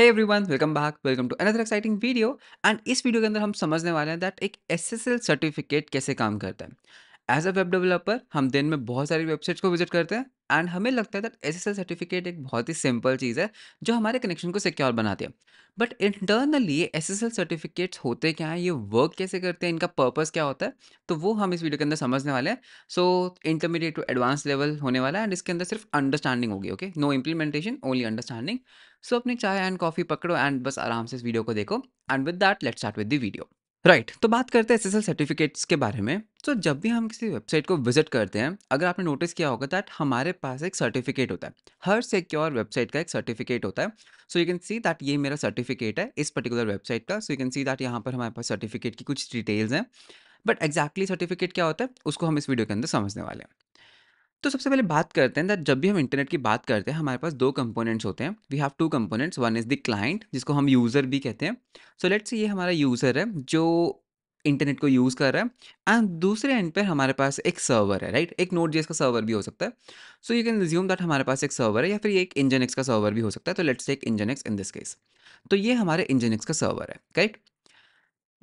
Every everyone welcome back welcome to another exciting video and इस video के अंदर हम समझने वाले हैं दैट एक एसएसएल सर्टिफिकेट कैसे काम करता है एज अ वेब डेवलपर हम दिन में बहुत सारी वेबसाइट्स को विजिट करते हैं एंड हमें लगता है दैट एस सर्टिफिकेट एक बहुत ही सिंपल चीज़ है जो हमारे कनेक्शन को सिक्योर बनाती है but internally S S certificates होते क्या हैं ये वर्क कैसे करते हैं इनका पर्पज़ क्या होता है तो वो हम इस वीडियो के अंदर समझने वाले हैं so intermediate to advance level होने वाला है एंड इसके अंदर सिर्फ अंडरस्टैंडिंग होगी okay no implementation only understanding so अपनी चाय एंड कॉफ़ी पकड़ो एंड बस आराम से इस वीडियो को देखो and with that let start with the video right right. तो बात करते हैं एसएसएल सर्टिफिकेट्स के बारे में तो जब भी हम किसी वेबसाइट को विजिट करते हैं अगर आपने नोटिस किया होगा दैट हमारे पास एक सर्टिफिकेट होता है हर सिक्योर वेबसाइट का एक सर्टिफिकेट होता है so you can see that ये मेरा सर्टिफिकेट है इस पर्टिकुलर वेबसाइट का so you can see that यहाँ पर हमारे पास सर्टिफिकेट की कुछ डिटेल्स हैं बट एग्जैक्टली सर्टिफिकेट क्या होता है उसको हम इस वीडियो के अंदर समझने वाले हैं तो सबसे पहले बात करते हैं दैट जब भी हम इंटरनेट की बात करते हैं हमारे पास दो कंपोनेंट्स होते हैं we have two components one is the client जिसको हम यूज़र भी कहते हैं सो लेट्स ये हमारा यूज़र है जो इंटरनेट को यूज़ कर रहा है एंड दूसरे एंड पर हमारे पास एक सर्वर है राइट एक नोट जेस का सर्वर भी हो सकता है so you can resume that हमारे पास एक सर्वर है या फिर ये एक इंजन एक्स का सर्वर भी हो सकता है तो लेट्स एक nginx in this case तो ये हमारे इंजन एक्स का सर्वर है right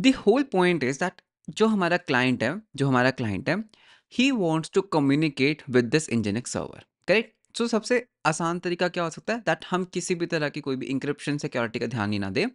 the whole point is that जो हमारा क्लाइंट है जो हमारा क्लाइंट है he wants to communicate with this nginx server correct so सबसे आसान तरीका क्या हो सकता है दैट हम किसी भी तरह की कोई भी इंक्रिप्शन सिक्योरिटी का ध्यान ही ना दें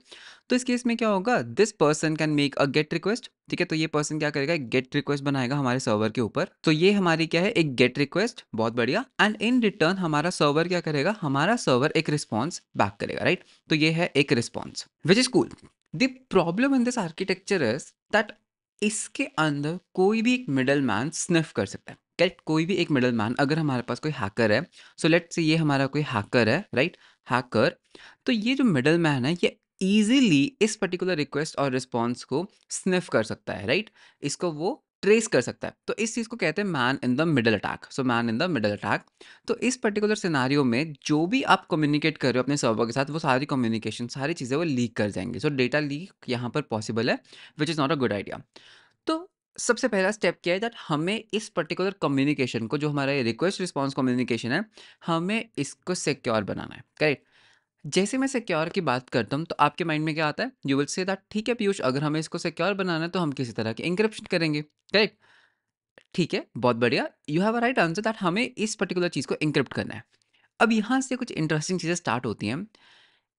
तो इस केस में क्या होगा this person can make a get request ठीक है तो ये पर्सन क्या करेगा एक गेट रिक्वेस्ट बनाएगा हमारे सर्वर के ऊपर तो ये हमारी क्या है एक गेट रिक्वेस्ट बहुत बढ़िया एंड इन रिटर्न हमारा सर्वर क्या करेगा हमारा सर्वर एक रिस्पॉन्स बैक करेगा राइट right? तो ये है एक response which is cool the problem in this architecture is that इसके अंदर कोई भी एक मिडल मैन स्निफ कर सकता है करेक्ट कोई भी एक मिडल मैन अगर हमारे पास कोई हैकर है सो लेट से ये हमारा कोई हैकर है राइट हैकर तो ये जो मिडल मैन है ये ईजिली इस पर्टिकुलर रिक्वेस्ट और रिस्पॉन्स को स्निफ कर सकता है राइट इसको वो ट्रेस कर सकता है तो इस चीज़ को कहते हैं man in the middle attack so man in the middle attack तो इस पर्टिकुलर सिनारियो में जो भी आप कम्युनिकेट कर रहे हो अपने सर्वर के साथ वो सारी कम्युनिकेशन सारी चीज़ें वो लीक कर जाएंगी सो डेटा लीक यहाँ पर पॉसिबल है which is not a good idea तो सबसे पहला स्टेप क्या है दैट हमें इस पर्टिकुलर कम्युनिकेशन को जो हमारा रिक्वेस्ट रिस्पॉन्स कम्युनिकेशन है हमें इसको सिक्योर बनाना है करेक्ट जैसे मैं सिक्योर की बात करता हूँ तो आपके माइंड में क्या आता है यू विल से दैट ठीक है पीयूष अगर हमें इसको सिक्योर बनाना है तो हम किसी तरह के इंक्रप्शन करेंगे करेक्ट ठीक है बहुत बढ़िया you have a right answer that हमें इस पर्टिकुलर चीज़ को इंक्रिप्ट करना है अब यहाँ से कुछ इंटरेस्टिंग चीज़ें स्टार्ट होती हैं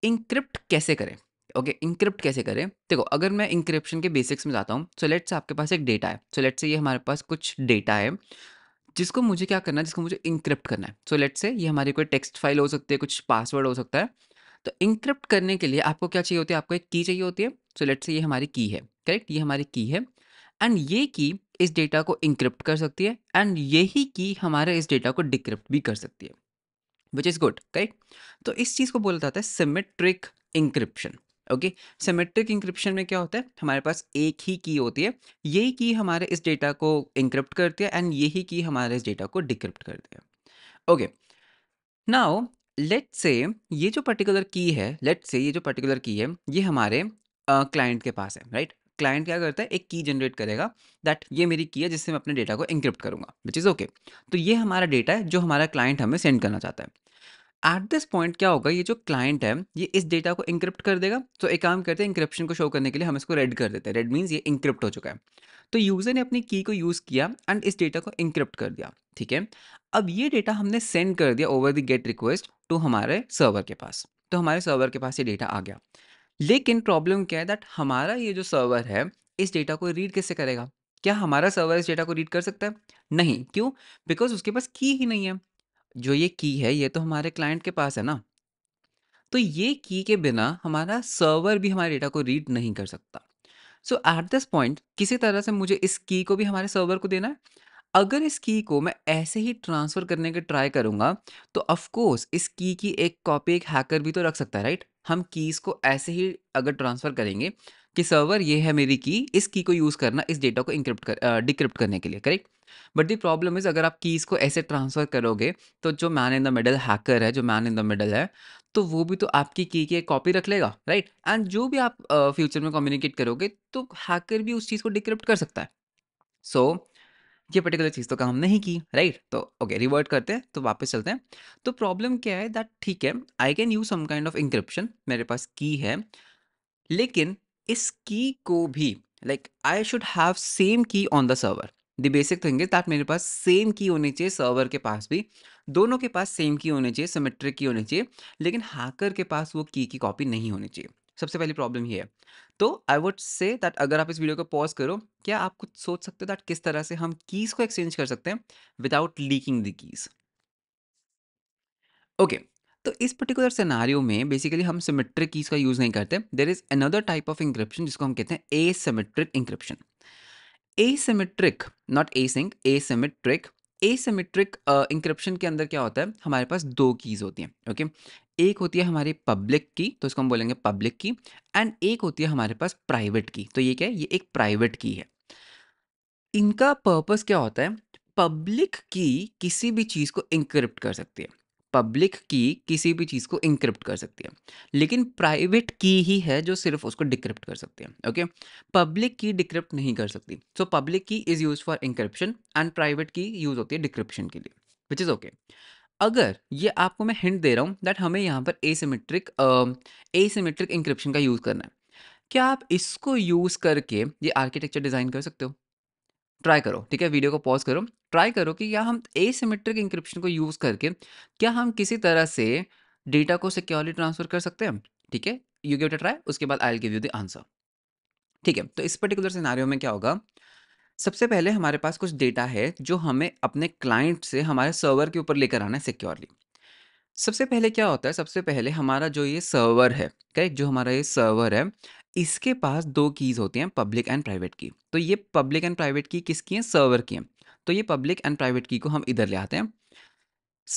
इंक्रिप्ट कैसे करें ओके इंक्रिप्ट कैसे करें देखो अगर मैं इंक्रिप्शन के बेसिक्स में जाता हूँ सो लेट से आपके पास एक डेटा है सो लेट से ये हमारे पास कुछ डेटा है जिसको मुझे क्या करना है जिसको मुझे इंक्रिप्ट करना है सो लेट से ये हमारी कोई टेक्स्ट फाइल हो सकती है कुछ पासवर्ड हो सकता है तो इंक्रिप्ट करने के लिए आपको क्या चाहिए होती है आपको एक की चाहिए होती है सो लेट्स से ये हमारी की है करेक्ट ये हमारी की है एंड ये की इस डेटा को इंक्रिप्ट कर सकती है एंड यही की हमारे इस डेटा को डिक्रिप्ट भी कर सकती है विच इज़ गुड करेक्ट तो इस चीज़ को बोला जाता है symmetric encryption okay symmetric encryption में क्या होता है हमारे पास एक ही की होती है यही की हमारे इस डेटा को इंक्रिप्ट करती है एंड यही की हमारे इस डेटा को डिक्रिप्ट करती है ओके नाउ लेट से ये जो पर्टिकुलर की है लेट से ये जो पर्टिकुलर की है ये हमारे क्लाइंट के पास है राइट क्लाइंट क्या करता है एक की जनरेट करेगा दैट ये मेरी की है जिससे मैं अपने डेटा को इंक्रिप्ट करूंगा विच इज़ ओके तो ये हमारा डेटा है जो हमारा क्लाइंट हमें सेंड करना चाहता है एट दिस पॉइंट क्या होगा ये जो क्लाइंट है ये इस डेटा को इंक्रिप्ट कर देगा तो एक काम करते हैं इंक्रिप्शन को शो करने के लिए हम इसको रेड कर देते हैं रेड मीन्स ये इंक्रिप्ट हो चुका है तो यूज़र ने अपनी की को यूज़ किया एंड इस डेटा को इंक्रिप्ट कर दिया ठीक है अब ये डेटा हमने सेंड कर दिया over the get request to हमारे सर्वर के पास तो हमारे सर्वर के पास ये डेटा आ गया लेकिन प्रॉब्लम क्या है दैट हमारा ये जो सर्वर है इस डेटा को रीड कैसे करेगा क्या हमारा सर्वर इस डेटा को रीड कर सकता है नहीं क्यों बिकॉज उसके पास की ही नहीं है जो ये की है ये तो हमारे क्लाइंट के पास है ना तो ये की के बिना हमारा सर्वर भी हमारे डेटा को रीड नहीं कर सकता सो एट दिस पॉइंट किसी तरह से मुझे इस की को भी हमारे सर्वर को देना है अगर इस की को मैं ऐसे ही ट्रांसफ़र करने के ट्राई करूँगा, तो ऑफकोर्स इस की की एक कॉपी एक हैकर भी तो रख सकता है, राइट? हम कीज़ को ऐसे ही अगर ट्रांसफ़र करेंगे कि सर्वर ये है मेरी की, इस की को यूज़ करना इस डेटा को इंक्रिप्ट कर डिक्रिप्ट करने के लिए, करेक्ट? बट द प्रॉब्लम इज़ अगर आप कीज़ को ऐसे ट्रांसफ़र करोगे, तो जो man in the middle hacker है, जो मैन इन द मिडल है, तो वो भी तो आपकी की की एक कॉपी रख लेगा, राइट? एंड जो भी आप फ्यूचर फ्यूचर में कम्युनिकेट करोगे, तो हैकर भी उस चीज़ को डिक्रिप्ट कर सकता है। सो ये पर्टिकुलर चीज़ तो काम नहीं की राइट तो ओके रिवर्ट करते हैं तो वापस चलते हैं तो प्रॉब्लम क्या है दैट ठीक है I can use some kind of encryption मेरे पास की है लेकिन इस की को भी like I should have same key on the server the basic thing is that मेरे पास सेम की होनी चाहिए सर्वर के पास भी दोनों के पास सेम की होनी चाहिए सिमेट्रिक की होनी चाहिए लेकिन हैकर के पास वो की की कॉपी नहीं होनी चाहिए सबसे पहली प्रॉब्लम ये है तो आई वुड से दैट अगर आप इस वीडियो को पॉज करो क्या आप कुछ सोच सकते हो दैट किस तरह से हम कीज़ को एक्सचेंज कर सकते हैं without leaking the keys okay तो इस पर्टिकुलर सिनारियो में बेसिकली हम सिमेट्रिक कीज़ का यूज़ नहीं करते there is another type of encryption जिसको हम कहते हैं asymmetric encryption asymmetric not a sync asymmetric asymmetric encryption के अंदर क्या होता है हमारे पास दो कीज़ होती हैं ओके एक होती है हमारी पब्लिक की तो इसको हम बोलेंगे पब्लिक की एंड एक होती है हमारे पास प्राइवेट की तो ये क्या है ये एक प्राइवेट की है इनका पर्पस क्या होता है पब्लिक की किसी भी चीज़ को इंक्रिप्ट कर सकती है पब्लिक की किसी भी चीज़ को इंक्रिप्ट कर सकती है लेकिन प्राइवेट की ही है जो सिर्फ उसको डिक्रिप्ट कर सकती है ओके पब्लिक की डिक्रिप्ट नहीं कर सकती so public key is use for encryption and private key use होती है डिक्रिप्शन के लिए विच इज़ ओके अगर ये आपको मैं हिंट दे रहा हूँ दैट हमें यहाँ पर एसिमेट्रिक एसिमेट्रिक इंक्रिप्शन का यूज़ करना है क्या आप इसको यूज़ करके ये आर्किटेक्चर डिज़ाइन कर सकते हो ट्राई करो ठीक है वीडियो को पॉज करो ट्राई करो कि क्या हम एसिमेट्रिक इंक्रिप्शन को यूज़ करके क्या हम किसी तरह से डेटा को सिक्योरली ट्रांसफ़र कर सकते हैं ठीक है यू गेट अ ट्राई उसके बाद I give you the answer ठीक है तो इस पर्टिकुलर सिनारियो में क्या होगा सबसे पहले हमारे पास कुछ डेटा है जो हमें अपने क्लाइंट से हमारे सर्वर के ऊपर लेकर आना है सिक्योरली सबसे पहले क्या होता है सबसे पहले हमारा जो ये सर्वर है करेक्ट जो हमारा ये सर्वर है इसके पास दो कीज़ होती हैं पब्लिक एंड प्राइवेट की तो ये पब्लिक एंड प्राइवेट की किसकी हैं सर्वर की हैं तो ये पब्लिक एंड प्राइवेट की को हम इधर ले आते हैं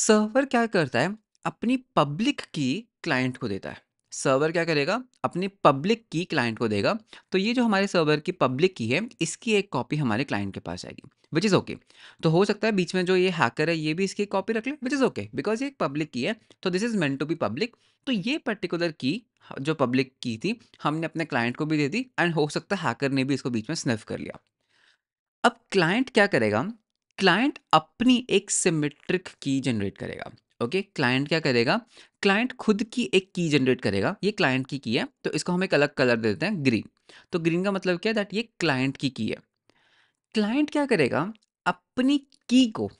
सर्वर क्या करता है अपनी पब्लिक की क्लाइंट को देता है सर्वर क्या करेगा अपनी पब्लिक की क्लाइंट को देगा तो ये जो हमारे सर्वर की पब्लिक की है इसकी एक कॉपी हमारे क्लाइंट के पास आएगी विच इज़ ओके तो हो सकता है बीच में जो ये हैकर है ये भी इसकी कॉपी रख ले विच इज़ ओके बिकॉज ये एक पब्लिक की है तो this is meant to be public तो ये पर्टिकुलर की जो पब्लिक की थी हमने अपने क्लाइंट को भी दे दी एंड हो सकता है हैकर ने भी इसको बीच में स्निफ कर लिया अब क्लाइंट क्या करेगा क्लाइंट अपनी एक सिमेट्रिक की जनरेट करेगा ओके okay, क्लाइंट क्या करेगा क्लाइंट खुद की एक की जनरेट करेगा ये क्लाइंट की की है तो इसको हम एक अलग कलर दे देते हैं ग्रीन तो ग्रीन का मतलब क्या है दैट ये क्लाइंट की की है क्लाइंट क्या करेगा अपनी की को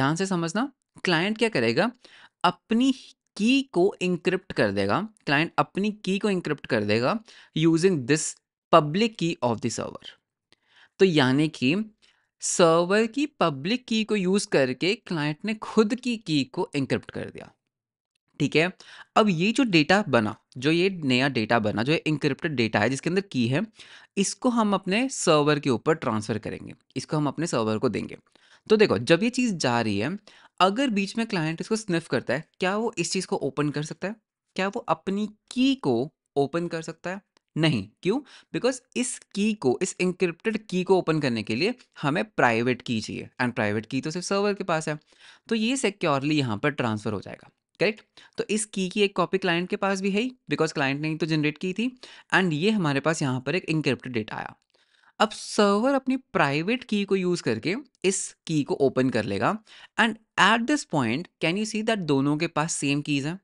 ध्यान से समझना क्लाइंट क्या करेगा अपनी की को इंक्रिप्ट कर देगा क्लाइंट अपनी की को इंक्रिप्ट कर देगा using this public key of the server तो यानी कि सर्वर की पब्लिक की को यूज़ करके क्लाइंट ने खुद की की को इंक्रिप्ट कर दिया ठीक है अब ये जो डेटा बना जो ये नया डेटा बना जो इंक्रिप्टेड डेटा है जिसके अंदर की है इसको हम अपने सर्वर के ऊपर ट्रांसफ़र करेंगे इसको हम अपने सर्वर को देंगे तो देखो जब ये चीज़ जा रही है अगर बीच में क्लाइंट इसको स्निफ करता है क्या वो इस चीज़ को ओपन कर सकता है क्या वो अपनी की को ओपन कर सकता है नहीं क्यों बिकॉज इस की को इस इंक्रिप्टेड की को ओपन करने के लिए हमें प्राइवेट की चाहिए एंड प्राइवेट की तो सिर्फ सर्वर के पास है तो ये सिक्योरली यहाँ पर ट्रांसफ़र हो जाएगा करेक्ट तो इस की की एक कॉपी क्लाइंट के पास भी है ही बिकॉज क्लाइंट ने ही तो जनरेट की थी एंड ये हमारे पास यहाँ पर एक इंक्रिप्टेड डेटा आया अब सर्वर अपनी प्राइवेट की को यूज़ करके इस की को ओपन कर लेगा and at this point can you see that दोनों के पास सेम कीज़ हैं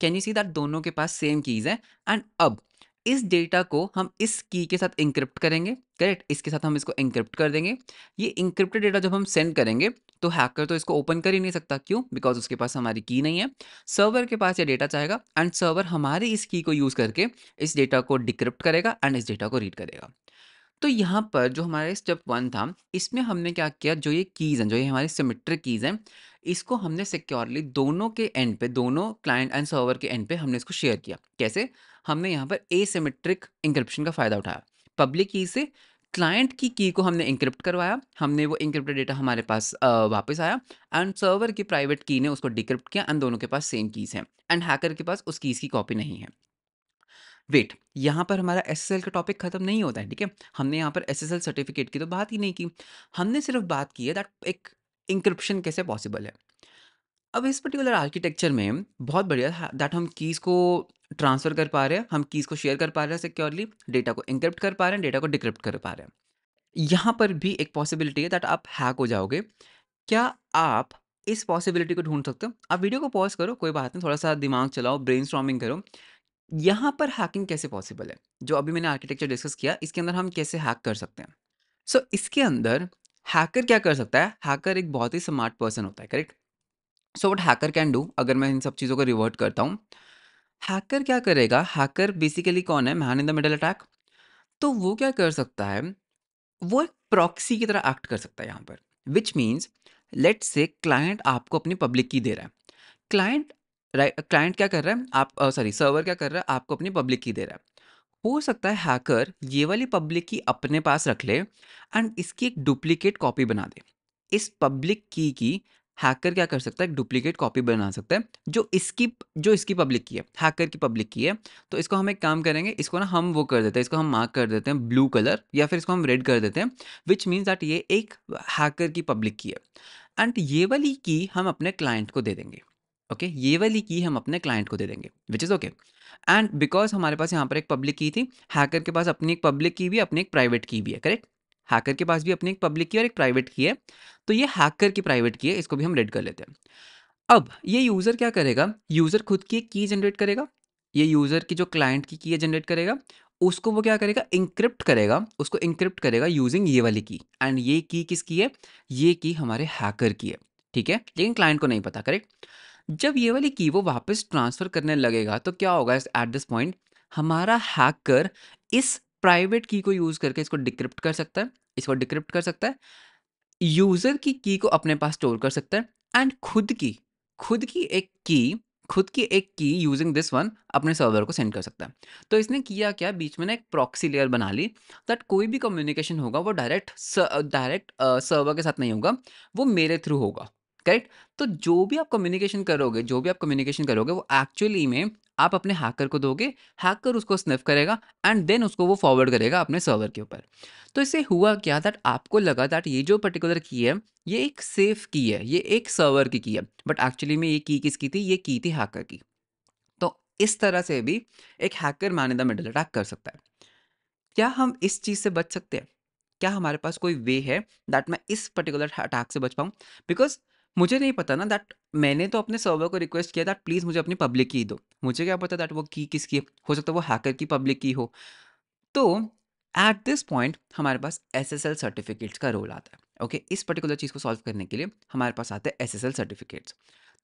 कैन यू सी दैट दोनों के पास सेम कीज़ हैं एंड अब इस डेटा को हम इस की के साथ इंक्रिप्ट करेंगे करेक्ट इसके साथ हम इसको इंक्रिप्ट कर देंगे ये इंक्रिप्टेड डेटा जब हम सेंड करेंगे तो हैकर तो इसको ओपन कर ही नहीं सकता क्यों बिकॉज उसके पास हमारी की नहीं है सर्वर के पास ये डेटा चाहेगा एंड सर्वर हमारे इस की को यूज़ करके इस डेटा को डिक्रिप्ट करेगा एंड इस डेटा को रीड करेगा तो यहाँ पर जो हमारा स्टेप वन था इसमें हमने क्या किया जो ये कीज़ हैं जो ये हमारी सिमेट्रिक कीज़ हैं इसको हमने सिक्योरली दोनों के एंड पे दोनों क्लाइंट एंड सर्वर के एंड पे हमने इसको शेयर किया कैसे हमने यहाँ पर एसिमेट्रिक इंक्रिप्शन का फ़ायदा उठाया पब्लिक की से क्लाइंट की की को हमने इंक्रिप्ट करवाया हमने वो इंक्रिप्टेड डेटा हमारे पास वापस आया एंड सर्वर की प्राइवेट की ने उसको डिक्रिप्ट किया एंड दोनों के पास सेम कीज़ हैं एंड हैकर के पास उस कीज़ की कॉपी नहीं है वेट यहाँ पर हमारा एस का टॉपिक ख़त्म नहीं होता है ठीक है हमने यहाँ पर एस सर्टिफिकेट की तो बात ही नहीं की हमने सिर्फ बात की है दैट एक इंक्रिप्शन कैसे पॉसिबल है अब इस पर्टिकुलर आर्किटेक्चर में बहुत बढ़िया दैट हम कीज़ को ट्रांसफ़र कर पा रहे हैं हम कीज़ को शेयर कर पा रहे हैं सिक्योरली डेटा को इंक्रिप्ट कर पा रहे हैं डेटा को डिक्रिप्ट कर पा रहे हैं यहाँ पर भी एक पॉसिबिलिटी है दैट आप हैक हो जाओगे क्या आप इस पॉसिबिलिटी को ढूंढ सकते हो आप वीडियो को पॉज करो कोई बात नहीं थोड़ा सा दिमाग चलाओ ब्रेन करो यहाँ पर हैकिंग कैसे पॉसिबल है जो अभी मैंने आर्किटेक्चर डिस्कस किया इसके अंदर हम कैसे हैक कर सकते हैं सो so, इसके अंदर हैकर क्या कर सकता है हैकर एक बहुत ही स्मार्ट पर्सन होता है correct so what hacker can do अगर मैं इन सब चीज़ों को रिवर्ट करता हूँ हैकर क्या करेगा हैकर बेसिकली कौन है man in the middle attack तो वो क्या कर सकता है वो एक प्रॉक्सी की तरह एक्ट कर सकता है यहाँ पर which means let say client आपको अपनी पब्लिक की दे रहा है क्लाइंट क्लाइंट क्या कर रहा है आप सॉरी सर्वर क्या कर रहा है आपको अपनी पब्लिक की दे रहा है हो सकता है हैकर ये वाली पब्लिक की अपने पास रख ले एंड इसकी एक डुप्लीकेट कॉपी बना दे इस पब्लिक की की हैकर क्या कर सकता है डुप्लीकेट कॉपी बना सकता है जो इसकी जो इसकी पब्लिक की है हैकर की पब्लिक की है तो इसको हम एक काम करेंगे इसको ना हम वो कर देते हैं इसको हम मार्क कर देते हैं ब्लू कलर या फिर इसको हम रेड कर देते हैं विच मीन्स दैट ये एक हैकर की पब्लिक की है एंड ये वाली की हम अपने क्लाइंट को दे देंगे ओके okay, ये वाली की हम अपने क्लाइंट को दे देंगे which is okay and because हमारे पास यहाँ पर एक पब्लिक की थी हैकर के पास अपनी एक पब्लिक की भी अपनी एक प्राइवेट की भी है करेक्ट हैकर के पास भी अपनी एक पब्लिक की और एक प्राइवेट की है तो ये हैकर की प्राइवेट की है इसको भी हम रेड कर लेते हैं अब ये यूज़र क्या करेगा यूज़र खुद की एक की जनरेट करेगा ये यूज़र की जो क्लाइंट की की जनरेट करेगा उसको वो क्या करेगा इंक्रिप्ट करेगा उसको इंक्रिप्ट करेगा यूजिंग ये वाली की एंड ये की किसकी है ये की हमारे हैकर की है ठीक है लेकिन क्लाइंट को नहीं पता करेक्ट जब ये वाली की वो वापस ट्रांसफ़र करने लगेगा तो क्या होगा एट दिस पॉइंट हमारा हैकर इस प्राइवेट की को यूज़ करके इसको डिक्रिप्ट कर सकता है इसको डिक्रिप्ट कर सकता है यूज़र की की को अपने पास स्टोर कर सकता है एंड खुद की खुद की एक की खुद की एक की यूजिंग दिस वन अपने सर्वर को सेंड कर सकता है तो इसने किया क्या बीच में ना एक प्रॉक्सी लेयर बना ली दैट कोई भी कम्युनिकेशन होगा वो डायरेक्ट डायरेक्ट सर्वर के साथ नहीं होगा वो मेरे थ्रू होगा करेक्ट तो जो भी आप कम्युनिकेशन करोगे जो भी आप कम्युनिकेशन करोगे वो एक्चुअली में आप अपने हैकर को दोगे हैकर उसको स्निफ करेगा एंड देन उसको वो फॉरवर्ड करेगा अपने सर्वर के ऊपर तो इससे हुआ क्या दैट आपको लगा दैट ये जो पर्टिकुलर की है ये एक सेफ की है ये एक सर्वर की की है बट एक्चुअली में ये की किसकी थी ये की थी हैकर की तो इस तरह से भी एक hacker man the middle attack कर सकता है क्या हम इस चीज़ से बच सकते हैं क्या हमारे पास कोई वे है दैट मैं इस पर्टिकुलर अटैक से बच पाऊँ बिकॉज मुझे नहीं पता ना दैट मैंने तो अपने सर्वर को रिक्वेस्ट किया दैट प्लीज़ मुझे अपनी पब्लिक की दो मुझे क्या पता दैट वो की किसकी हो सकता है वो हैकर की पब्लिक की हो तो एट दिस पॉइंट हमारे पास एस एस एल सर्टिफिकेट्स का रोल आता है ओके okay, इस पर्टिकुलर चीज़ को सॉल्व करने के लिए हमारे पास आते हैं एस एस एल सर्टिफिकेट्स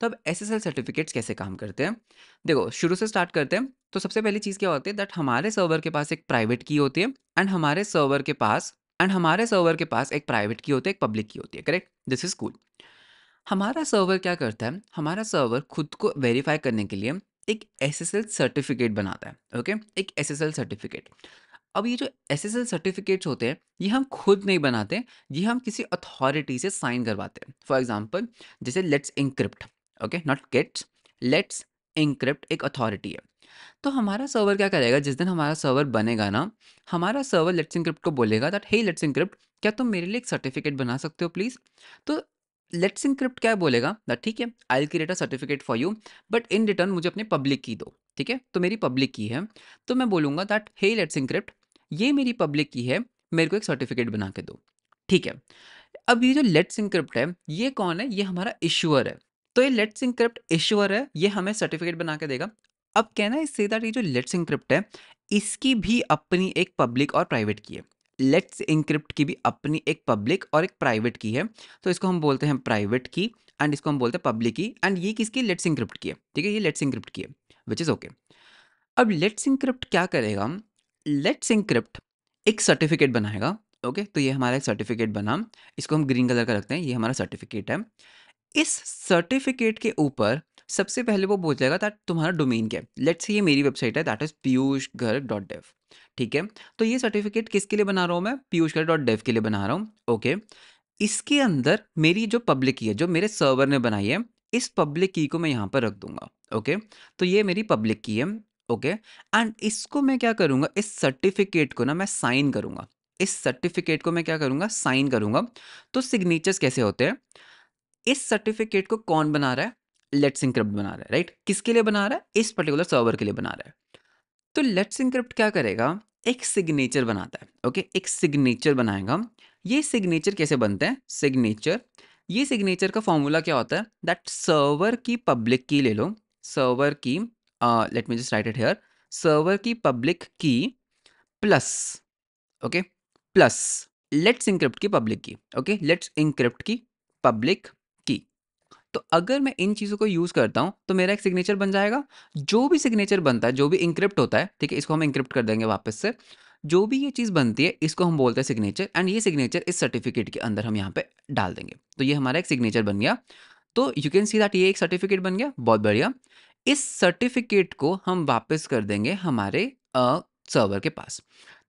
तो अब एस एस एल सर्टिफिकेट्स कैसे काम करते हैं देखो शुरू से स्टार्ट करते हैं तो सबसे पहली चीज़ क्या होती है दैट हमारे सर्वर के पास एक प्राइवेट की होती है एंड हमारे सर्वर के पास एंड हमारे सर्वर के पास एक प्राइवेट की होती है एक पब्लिक की होती है करेक्ट दिस इज कूल हमारा सर्वर क्या करता है हमारा सर्वर खुद को वेरीफाई करने के लिए एक एस एस एल सर्टिफिकेट बनाता है ओके एक एस एस एल सर्टिफिकेट अब ये जो एस एस एल सर्टिफिकेट्स होते हैं ये हम खुद नहीं बनाते ये हम किसी अथॉरिटी से साइन करवाते हैं फॉर एग्जाम्पल जैसे let's encrypt okay not gets let's encrypt एक अथॉरिटी है तो हमारा सर्वर क्या करेगा जिस दिन हमारा सर्वर बनेगा ना हमारा सर्वर लेट्स इंक्रिप्ट को बोलेगा दैट हे लेट्स इंक्रिप्ट क्या तुम मेरे लिए एक सर्टिफिकेट बना सकते हो प्लीज़ तो लेट्स इनक्रिप्ट क्या बोलेगा ना ठीक है I will create a certificate for you but in return मुझे अपने पब्लिक की दो ठीक है तो मेरी पब्लिक की है तो मैं बोलूंगा दैट हे लेट्स इनक्रिप्ट ये मेरी पब्लिक की है मेरे को एक सर्टिफिकेट बना के दो ठीक है अब ये जो लेट्स इनक्रिप्ट है ये कौन है ये हमारा इश्यूअर है तो ये लेट्स इनक्रिप्ट इश्यूअर है ये हमें सर्टिफिकेट बना के देगा अब कहना है इससे दैट ये जो लेट्स इनक्रिप्ट है इसकी भी अपनी एक पब्लिक और प्राइवेट की है लेट्स इंक्रिप्ट की भी अपनी एक पब्लिक और एक प्राइवेट की है तो इसको हम बोलते हैं प्राइवेट की एंड इसको हम बोलते हैं पब्लिक की एंड ये किसकी लेट्स इंक्रिप्ट की है ठीक है ये लेट्स इंक्रिप्ट की है विच इज़ ओके अब लेट्स इंक्रिप्ट क्या करेगा लेट्स इंक्रिप्ट एक सर्टिफिकेट बनाएगा ओके okay? तो ये हमारा एक सर्टिफिकेट बना इसको हम ग्रीन कलर का रखते हैं ये हमारा सर्टिफिकेट है इस सर्टिफिकेट के ऊपर सबसे पहले वो बोल जाएगा दैट तुम्हारा डोमेन क्या है लेट्स ये मेरी वेबसाइट है दैट इज़ पीयूष घर डॉट डेव ठीक है तो ये सर्टिफिकेट किसके लिए बना रहा हूँ मैं पीयूष घर डॉट डेव के लिए बना रहा हूँ ओके इसके अंदर मेरी जो पब्लिक की है जो मेरे सर्वर ने बनाई है इस पब्लिक की को मैं यहाँ पर रख दूंगा ओके तो ये मेरी पब्लिक की है ओके एंड इसको मैं क्या करूँगा इस सर्टिफिकेट को ना मैं साइन करूँगा इस सर्टिफिकेट को मैं क्या करूँगा साइन करूँगा तो सिग्नेचर्स कैसे होते हैं इस सर्टिफिकेट को कौन बना रहा है लेट्स इंक्रिप्ट बना रहा है राइट किसके लिए बना रहा है इस पर्टिकुलर सर्वर के लिए बना रहा है तो लेट्स इंक्रिप्ट क्या करेगा एक सिग्नेचर बनाता है ओके okay? एक सिग्नेचर बनाएगा ये सिग्नेचर कैसे बनते हैं सिग्नेचर ये सिग्नेचर का फॉर्मूला क्या होता है दैट सर्वर की पब्लिक की ले लो सर्वर की let me just write it here server की public key plus okay plus let's encrypt की public key okay let's encrypt की पब्लिक तो अगर मैं इन चीज़ों को यूज़ करता हूँ तो मेरा एक सिग्नेचर बन जाएगा जो भी सिग्नेचर बनता है जो भी इंक्रिप्ट होता है ठीक है इसको हम इंक्रिप्ट कर देंगे वापस से जो भी ये चीज़ बनती है इसको हम बोलते हैं सिग्नेचर एंड ये सिग्नेचर इस सर्टिफिकेट के अंदर हम यहाँ पे डाल देंगे तो ये हमारा एक सिग्नेचर बन गया तो यू कैन सी दैट ये एक सर्टिफिकेट बन गया बहुत बढ़िया इस सर्टिफिकेट को हम वापस कर देंगे हमारे सर्वर के पास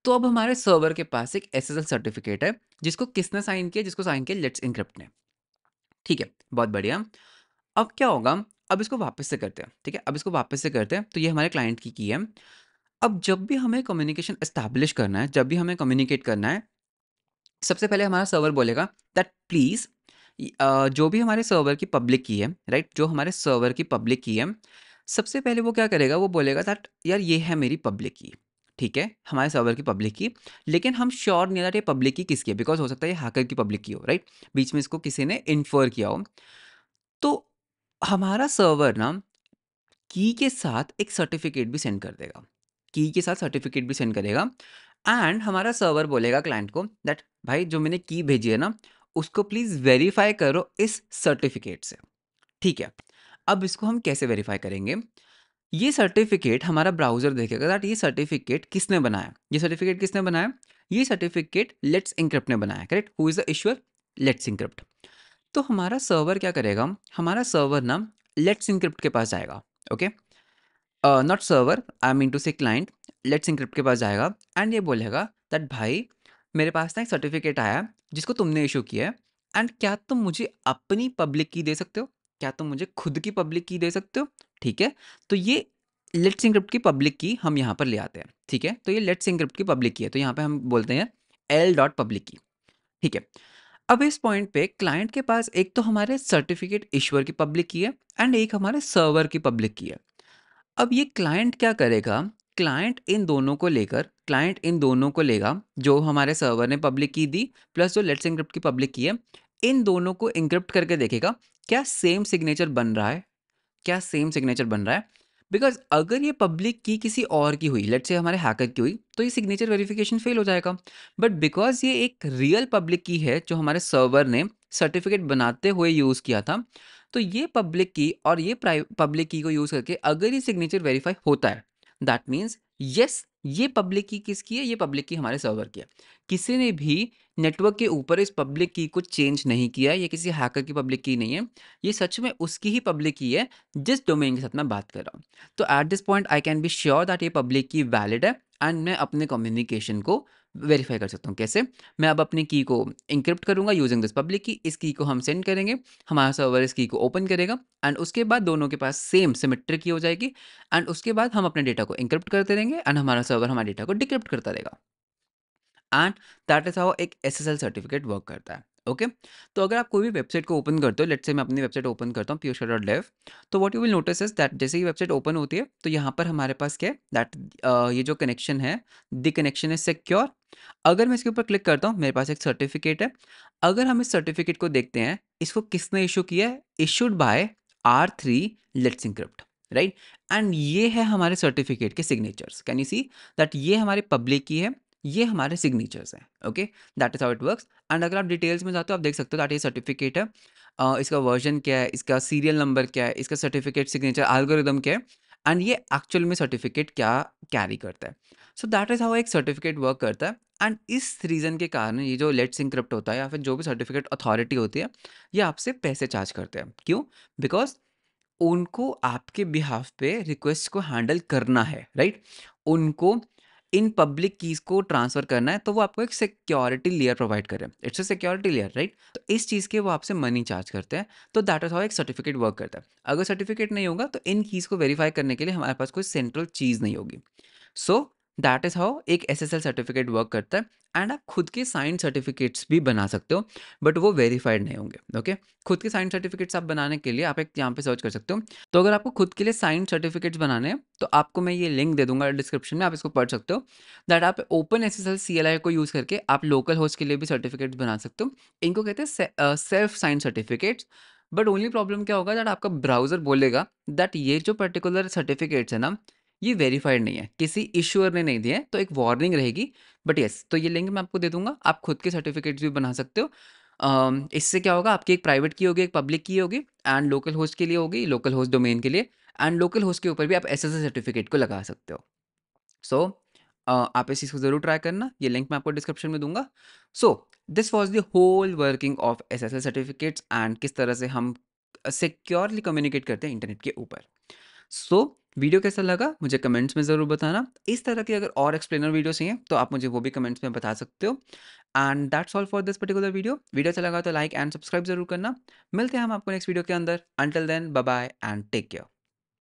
तो अब हमारे सर्वर के पास एक एस सर्टिफिकेट है जिसको किसने साइन किया जिसको साइन किया लेट्स इंक्रिप्ट ने ठीक है बहुत बढ़िया अब क्या होगा अब इसको वापस से करते हैं ठीक है अब इसको वापस से करते हैं तो ये हमारे क्लाइंट की की है अब जब भी हमें कम्युनिकेशन इस्टेब्लिश करना है जब भी हमें कम्युनिकेट करना है सबसे पहले हमारा सर्वर बोलेगा दैट प्लीज़ जो भी हमारे सर्वर की पब्लिक की है राइट जो हमारे सर्वर की पब्लिक की है सबसे पहले वो क्या करेगा वो बोलेगा दैट यार ये है मेरी पब्लिक की ठीक है हमारे सर्वर की पब्लिक की लेकिन हम श्योर नहीं दैट ये पब्लिक की किसकी है बिकॉज हो सकता है ये हैकर की पब्लिक की हो राइट बीच में इसको किसी ने इन्फर किया हो तो हमारा सर्वर ना की के साथ एक सर्टिफिकेट भी सेंड कर देगा की के साथ सर्टिफिकेट भी सेंड करेगा एंड हमारा सर्वर बोलेगा क्लाइंट को दैट भाई जो मैंने की भेजी है ना उसको प्लीज़ वेरीफाई करो इस सर्टिफिकेट से ठीक है अब इसको हम कैसे वेरीफाई करेंगे ये सर्टिफिकेट हमारा ब्राउजर देखेगा दैट ये सर्टिफिकेट किसने बनाया ये सर्टिफिकेट किसने बनाया ये सर्टिफिकेट लेट्स इंक्रिप्ट ने बनाया correct who is the issuer let's encrypt तो हमारा सर्वर क्या करेगा हमारा सर्वर ना लेट्स इंक्रिप्ट के पास जाएगा okay not server I mean to say client let's encrypt के पास जाएगा एंड ये बोलेगा दैट भाई मेरे पास ना एक सर्टिफिकेट आया जिसको तुमने इशू किया है एंड क्या तुम मुझे अपनी पब्लिक की दे सकते हो क्या तुम मुझे खुद की पब्लिक की दे सकते हो ठीक है तो ये लेट्स इंक्रिप्ट की पब्लिक की हम यहाँ पर ले आते हैं ठीक है तो ये लेट्स इंक्रिप्ट की पब्लिक की है तो यहाँ पे हम बोलते हैं एल डॉट पब्लिक की ठीक है अब इस पॉइंट पे क्लाइंट के पास एक तो हमारे सर्टिफिकेट ईश्वर की पब्लिक की है एंड एक हमारे सर्वर की पब्लिक की है अब ये क्लाइंट क्या करेगा क्लाइंट इन दोनों को लेकर क्लाइंट इन दोनों को लेगा जो हमारे सर्वर ने पब्लिक की दी प्लस जो लेट्स इंक्रिप्ट की पब्लिक की है इन दोनों को इंक्रिप्ट करके देखेगा क्या सेम सिग्नेचर बन रहा है क्या सेम सिग्नेचर बन रहा है बिकॉज अगर ये पब्लिक की किसी और की हुई लेट से हमारे हैकर की हुई तो ये सिग्नेचर वेरिफिकेशन फेल हो जाएगा बट बिकॉज ये एक रियल पब्लिक की है जो हमारे सर्वर ने सर्टिफिकेट बनाते हुए यूज़ किया था तो ये पब्लिक की और ये पब्लिक की को यूज़ करके अगर ये सिग्नेचर वेरीफाई होता है दैट मीन्स येस ये पब्लिक की किसकी है ये पब्लिक की हमारे सर्वर की है किसी ने भी नेटवर्क के ऊपर इस पब्लिक की को चेंज नहीं किया है ये किसी हैकर की पब्लिक की नहीं है ये सच में उसकी ही पब्लिक की है जिस डोमेन के साथ मैं बात कर रहा हूँ तो at this point I can be sure that ये पब्लिक की वैलिड है एंड मैं अपने कम्युनिकेशन को वेरीफाई कर सकता हूँ कैसे मैं अब अपनी की को इंक्रिप्ट करूँगा यूजिंग दिस पब्लिक की इस की को हम सेंड करेंगे हमारा सर्वर इस की को ओपन करेगा एंड उसके बाद दोनों के पास सेम सिमेट्रिक की हो जाएगी एंड उसके बाद हम अपने डेटा को इंक्रिप्ट करते रहेंगे एंड हमारा सर्वर हमारे डेटा को डिक्रिप्ट करता रहेगा एंड दैट इज़ हाउ एक एस सर्टिफिकेट वर्क करता है ओके तो अगर आप कोई भी वेबसाइट को ओपन करते हो लेट से मैं अपनी वेबसाइट ओपन करता हूँ प्योर डॉट डेव तो what you will notice is that जैसे ही वेबसाइट ओपन होती है तो यहाँ पर हमारे पास क्या है दैट ये जो कनेक्शन है द कनेक्शन इज सिक्योर अगर मैं इसके ऊपर क्लिक करता हूँ मेरे पास एक सर्टिफिकेट है अगर हम इस सर्टिफिकेट को देखते हैं इसको किसने इशू किया है issued by R three let's encrypt right and ये है हमारे सर्टिफिकेट के signatures can you see that ये हमारे पब्लिक की है ये हमारे सिग्नेचर्स हैं okay that is how it works and अगर आप डिटेल्स में जाते हो आप देख सकते हो दैट ये सर्टिफिकेट है uh, इसका वर्जन क्या है इसका सीरियल नंबर क्या है इसका सर्टिफिकेट सिग्नेचर एल्गोरिदम क्या है एंड ये एक्चुअल में सर्टिफिकेट क्या कैरी करता है सो दैट इज़ हाउ एक सर्टिफिकेट वर्क करता है एंड इस रीज़न के कारण ये जो लेट्स इंक्रप्ट होता है या फिर जो भी सर्टिफिकेट अथॉरिटी होती है ये आपसे पैसे चार्ज करते हैं क्यों बिकॉज उनको आपके बिहाफ पे रिक्वेस्ट को हैंडल करना है राइट right? उनको इन पब्लिक कीज़ को ट्रांसफ़र करना है तो वो आपको एक सिक्योरिटी लेयर प्रोवाइड करें it's a security layer right तो इस चीज़ के वो आपसे मनी चार्ज करते हैं तो दैट इज हाउ एक सर्टिफिकेट वर्क करता है अगर सर्टिफिकेट नहीं होगा तो इन कीज़ को वेरीफाई करने के लिए हमारे पास कोई सेंट्रल चीज़ नहीं होगी so so, that is how एक S S L certificate work करता है एंड आप खुद के साइन सर्टिफिकेट्स भी बना सकते हो बट वो वेरीफाइड नहीं होंगे ओके खुद के साइन सर्टिफिकेट्स आप बनाने के लिए आप एक यहाँ पे सर्च कर सकते हो तो अगर आपको खुद के लिए साइन सर्टिफिकेट्स बनाने हैं तो आपको मैं ये लिंक दे दूंगा डिस्क्रिप्शन में आप इसको पढ़ सकते हो दैट आप open S S L C L I को यूज़ करके आप लोकल होस्ट के लिए भी सर्टिफिकेट्स बना सकते हो इनको कहते हैं self sign certificates but only problem क्या होगा दैट आपका ब्राउजर बोलेगा दैट ये जो पर्टिकुलर सर्टिफिकेट्स है ना ये वेरीफाइड नहीं है किसी इश्यूअर ने नहीं दिया है तो एक वार्निंग रहेगी बट यस तो ये लिंक मैं आपको दे दूंगा आप खुद के सर्टिफिकेट्स भी बना सकते हो uh, इससे क्या होगा आपकी एक प्राइवेट की होगी एक पब्लिक की होगी एंड लोकल होस्ट के लिए होगी लोकल होस्ट डोमेन के लिए एंड लोकल होस्ट के ऊपर भी आप एस सर्टिफिकेट को लगा सकते हो सो so, uh, आप इस चीज़ को ज़रूर ट्राई करना ये लिंक मैं आपको डिस्क्रिप्शन में दूंगा so this was the whole working of S S certificates and किस तरह से हम सिक्योरली कम्युनिकेट करते हैं इंटरनेट के ऊपर सो so, वीडियो कैसा लगा मुझे कमेंट्स में ज़रूर बताना इस तरह की अगर और एक्सप्लेनर वीडियो चाहिए तो आप मुझे वो भी कमेंट्स में बता सकते हो and that's all for this particular video video अच्छा लगा तो लाइक एंड सब्सक्राइब जरूर करना मिलते हैं हम आपको नेक्स्ट वीडियो के अंदर until then bye and take care